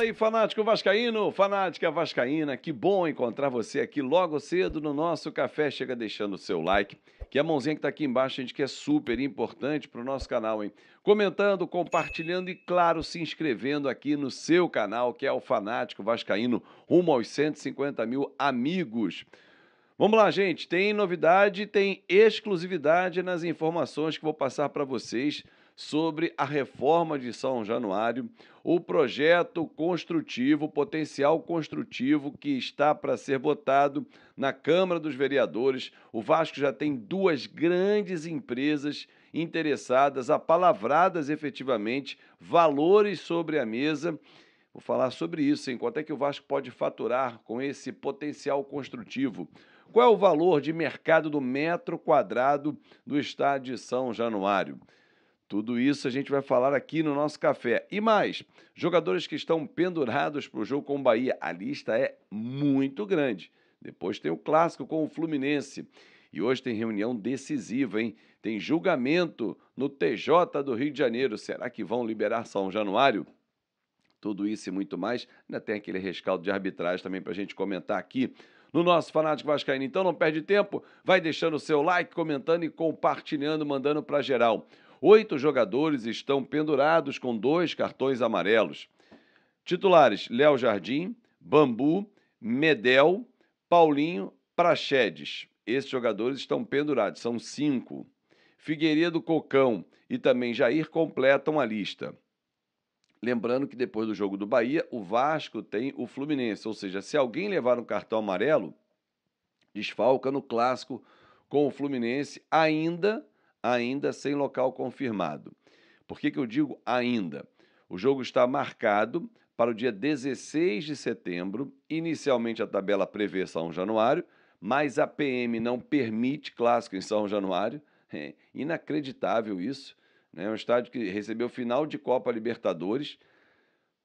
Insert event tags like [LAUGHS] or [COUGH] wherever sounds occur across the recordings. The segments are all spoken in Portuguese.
Fala aí, fanático vascaíno, fanática vascaína, que bom encontrar você aqui logo cedo no nosso café. Chega deixando o seu like, que a mãozinha que está aqui embaixo, a gente que é super importante para o nosso canal, hein? Comentando, compartilhando e, claro, se inscrevendo aqui no seu canal, que é o Fanático Vascaíno, rumo aos 150 mil amigos. Vamos lá, gente, tem novidade, tem exclusividade nas informações que vou passar para vocês sobre a reforma de São Januário, o projeto construtivo, potencial construtivo que está para ser votado na Câmara dos Vereadores. O Vasco já tem duas grandes empresas interessadas, apalavradas efetivamente, valores sobre a mesa. Vou falar sobre isso, hein? Quanto é que o Vasco pode faturar com esse potencial construtivo? Qual é o valor de mercado do metro quadrado do estádio de São Januário? Tudo isso a gente vai falar aqui no nosso café. E mais, jogadores que estão pendurados para o jogo com o Bahia. A lista é muito grande. Depois tem o clássico com o Fluminense. E hoje tem reunião decisiva, hein? Tem julgamento no TJ do Rio de Janeiro. Será que vão liberar São Januário? Tudo isso e muito mais. Ainda tem aquele rescaldo de arbitragem também para a gente comentar aqui no nosso Fanático Vascaíno. Então não perde tempo, vai deixando o seu like, comentando e compartilhando, mandando para geral. Oito jogadores estão pendurados com dois cartões amarelos. Titulares: Léo Jardim, Bambu, Medel, Paulinho, Praxedes. Esses jogadores estão pendurados, são cinco. Figueiredo Cocão e também Jair completam a lista. Lembrando que depois do jogo do Bahia, o Vasco tem o Fluminense, ou seja, se alguém levar um cartão amarelo, desfalca no clássico com o Fluminense, ainda ainda sem local confirmado. Por que, que eu digo ainda? O jogo está marcado para o dia 16 de setembro. Inicialmente a tabela prevê São Januário, mas a PM não permite clássico em São Januário. [LAUGHS] É inacreditável isso. né? um estádio que recebeu final de Copa Libertadores,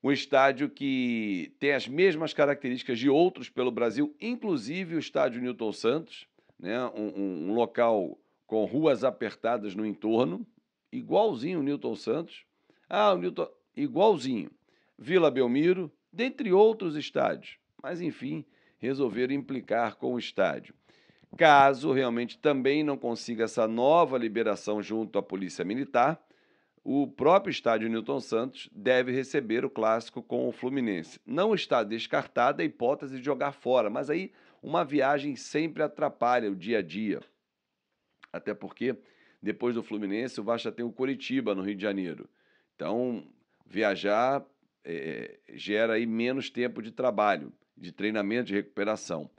um estádio que tem as mesmas características de outros pelo Brasil, inclusive o estádio Newton Santos, né? um, um, um local com ruas apertadas no entorno, igualzinho o Newton Santos. Ah, o Newton, igualzinho. Vila Belmiro, dentre outros estádios. Mas, enfim, resolveram implicar com o estádio. Caso realmente também não consiga essa nova liberação junto à Polícia Militar, o próprio estádio Newton Santos deve receber o clássico com o Fluminense. Não está descartada a hipótese de jogar fora, mas aí uma viagem sempre atrapalha o dia a dia. Até porque depois do Fluminense, o Vasco tem o Coritiba no Rio de Janeiro. Então, viajar é, é, gera aí menos tempo de trabalho, de treinamento, de recuperação.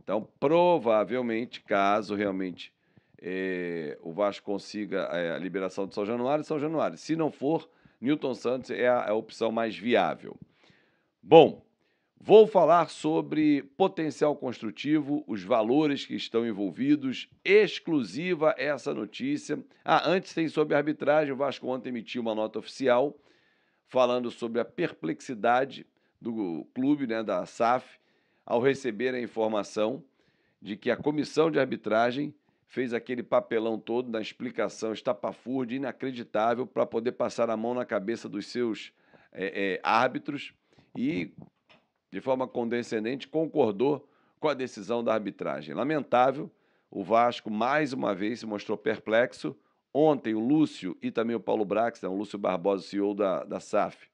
Então, provavelmente, caso realmente é, o Vasco consiga é, a liberação de São Januário, São Januário. Se não for, Newton Santos é a, é a opção mais viável. Bom, Vou falar sobre potencial construtivo, os valores que estão envolvidos, exclusiva essa notícia. Ah, antes tem sobre arbitragem, o Vasco ontem emitiu uma nota oficial falando sobre a perplexidade do clube, né, da SAF, ao receber a informação de que a comissão de arbitragem fez aquele papelão todo na explicação estapafúrdia, inacreditável, para poder passar a mão na cabeça dos seus é, é, árbitros e de forma condescendente, concordou com a decisão da arbitragem. Lamentável, o Vasco mais uma vez se mostrou perplexo. Ontem, o Lúcio e também o Paulo Brax, né, o Lúcio Barbosa, CEO da, da SAF,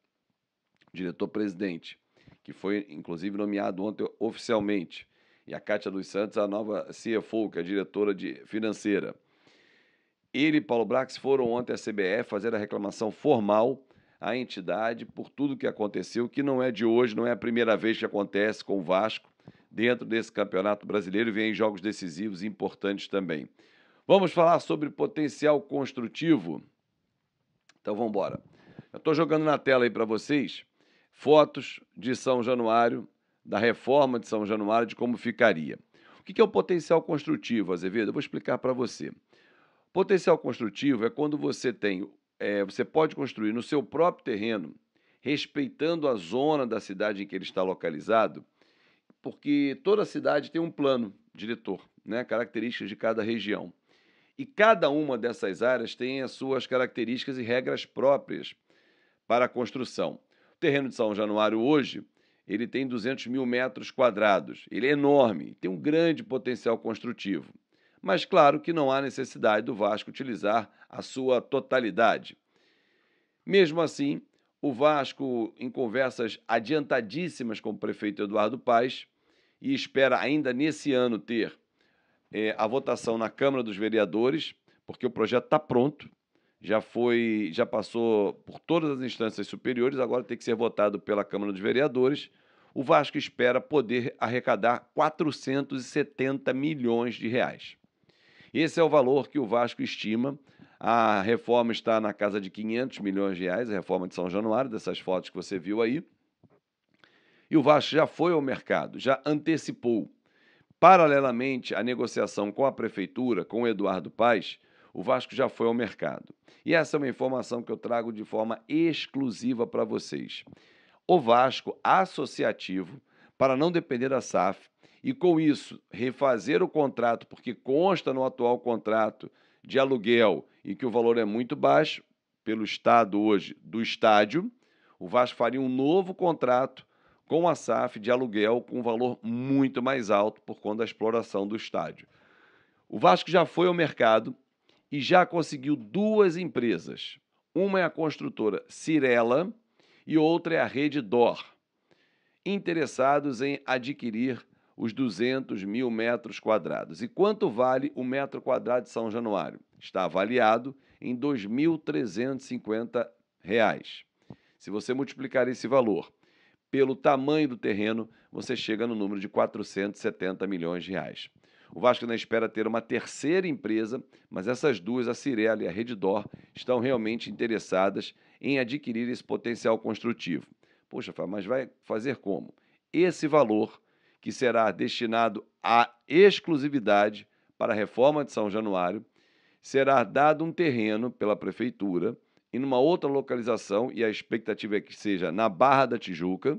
diretor-presidente, que foi inclusive nomeado ontem oficialmente, e a Cátia dos Santos, a nova CFO, que é a diretora de financeira. Ele e Paulo Brax foram ontem à CBF fazer a reclamação formal à entidade por tudo que aconteceu, que não é de hoje, não é a primeira vez que acontece com o Vasco dentro desse Campeonato Brasileiro e vem em jogos decisivos importantes também. Vamos falar sobre potencial construtivo? Então vamos embora. Eu estou jogando na tela aí para vocês fotos de São Januário, da reforma de São Januário, de como ficaria. O que é o potencial construtivo, Azevedo? Eu vou explicar para você. Potencial construtivo é quando você tem é, você pode construir no seu próprio terreno, respeitando a zona da cidade em que ele está localizado, porque toda cidade tem um plano diretor, né? características de cada região. E cada uma dessas áreas tem as suas características e regras próprias para a construção. O terreno de São Januário hoje ele tem 200 mil metros quadrados. Ele é enorme, tem um grande potencial construtivo mas claro que não há necessidade do Vasco utilizar a sua totalidade. Mesmo assim, o Vasco, em conversas adiantadíssimas com o prefeito Eduardo Paes, e espera ainda nesse ano ter é, a votação na Câmara dos Vereadores, porque o projeto está pronto, já foi, já passou por todas as instâncias superiores, agora tem que ser votado pela Câmara dos Vereadores. O Vasco espera poder arrecadar 470 milhões de reais. Esse é o valor que o Vasco estima. A reforma está na casa de 500 milhões de reais, a reforma de São Januário, dessas fotos que você viu aí. E o Vasco já foi ao mercado, já antecipou. Paralelamente à negociação com a prefeitura, com o Eduardo Paes, o Vasco já foi ao mercado. E essa é uma informação que eu trago de forma exclusiva para vocês. O Vasco associativo, para não depender da SAF, e, com isso, refazer o contrato, porque consta no atual contrato de aluguel e que o valor é muito baixo, pelo Estado hoje, do estádio, o Vasco faria um novo contrato com a SAF de aluguel com um valor muito mais alto por conta da exploração do estádio. O Vasco já foi ao mercado e já conseguiu duas empresas. Uma é a construtora Cirela e outra é a Rede Dor, interessados em adquirir os 200 mil metros quadrados. E quanto vale o metro quadrado de São Januário? Está avaliado em R$ 2.350. Se você multiplicar esse valor pelo tamanho do terreno, você chega no número de 470 milhões de reais. O Vasco ainda espera ter uma terceira empresa, mas essas duas, a Cirela e a Redidor, estão realmente interessadas em adquirir esse potencial construtivo. Poxa, mas vai fazer como? Esse valor que será destinado à exclusividade para a reforma de São Januário, será dado um terreno pela prefeitura em uma outra localização, e a expectativa é que seja na Barra da Tijuca,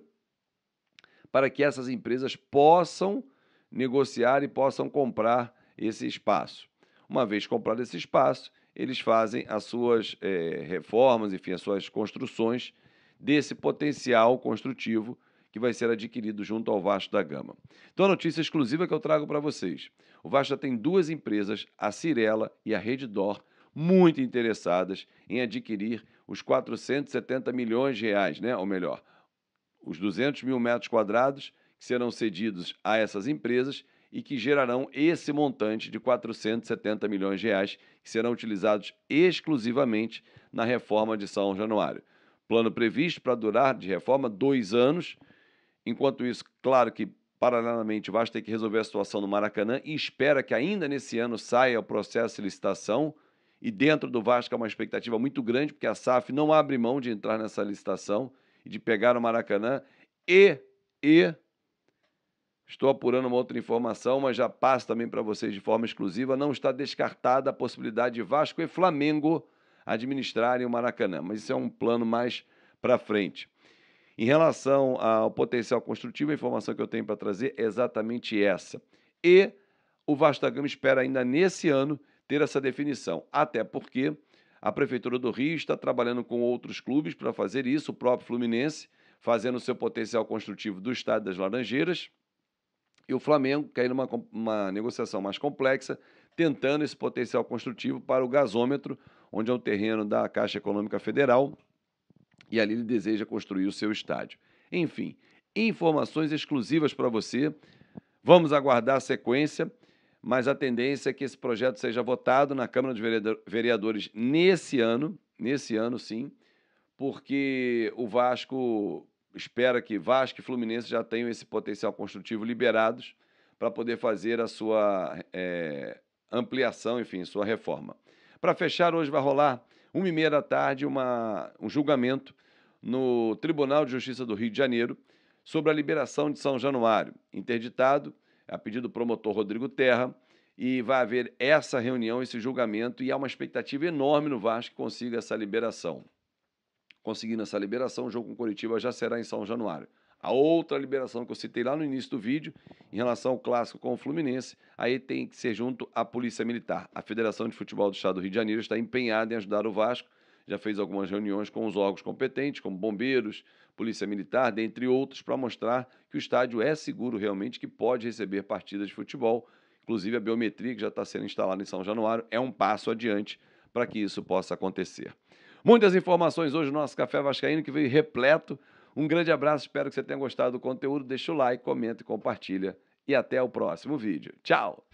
para que essas empresas possam negociar e possam comprar esse espaço. Uma vez comprado esse espaço, eles fazem as suas é, reformas, enfim, as suas construções desse potencial construtivo que vai ser adquirido junto ao Vasco da Gama. Então, a notícia exclusiva que eu trago para vocês: o Vasco tem duas empresas, a Cirela e a Dor, muito interessadas em adquirir os 470 milhões de reais, né? ou melhor, os 200 mil metros quadrados que serão cedidos a essas empresas e que gerarão esse montante de 470 milhões de reais que serão utilizados exclusivamente na reforma de São Januário. Plano previsto para durar de reforma dois anos, Enquanto isso, claro que paralelamente o Vasco tem que resolver a situação no Maracanã e espera que ainda nesse ano saia o processo de licitação. E dentro do Vasco há uma expectativa muito grande, porque a SAF não abre mão de entrar nessa licitação e de pegar o Maracanã. E, e, estou apurando uma outra informação, mas já passo também para vocês de forma exclusiva, não está descartada a possibilidade de Vasco e Flamengo administrarem o Maracanã. Mas isso é um plano mais para frente. Em relação ao potencial construtivo, a informação que eu tenho para trazer é exatamente essa. E o Vasco da Gama espera ainda nesse ano ter essa definição, até porque a Prefeitura do Rio está trabalhando com outros clubes para fazer isso, o próprio Fluminense, fazendo o seu potencial construtivo do Estado das Laranjeiras, e o Flamengo caindo é numa uma negociação mais complexa, tentando esse potencial construtivo para o gasômetro, onde é um terreno da Caixa Econômica Federal, e ali ele deseja construir o seu estádio. Enfim, informações exclusivas para você. Vamos aguardar a sequência, mas a tendência é que esse projeto seja votado na Câmara de Vereadores nesse ano, nesse ano sim, porque o Vasco espera que Vasco e Fluminense já tenham esse potencial construtivo liberados para poder fazer a sua é, ampliação, enfim, sua reforma. Para fechar, hoje vai rolar uma e meia da tarde, uma, um julgamento no Tribunal de Justiça do Rio de Janeiro sobre a liberação de São Januário, interditado é a pedido do promotor Rodrigo Terra, e vai haver essa reunião, esse julgamento, e há uma expectativa enorme no Vasco que consiga essa liberação. Conseguindo essa liberação, o jogo com o Curitiba já será em São Januário. A outra liberação que eu citei lá no início do vídeo, em relação ao clássico com o Fluminense, aí tem que ser junto à Polícia Militar. A Federação de Futebol do Estado do Rio de Janeiro está empenhada em ajudar o Vasco, já fez algumas reuniões com os órgãos competentes, como bombeiros, Polícia Militar, dentre outros, para mostrar que o estádio é seguro realmente, que pode receber partidas de futebol. Inclusive, a biometria que já está sendo instalada em São Januário é um passo adiante para que isso possa acontecer. Muitas informações hoje no nosso Café Vascaíno, que veio repleto um grande abraço, espero que você tenha gostado do conteúdo. Deixa o like, comenta e compartilha. E até o próximo vídeo. Tchau!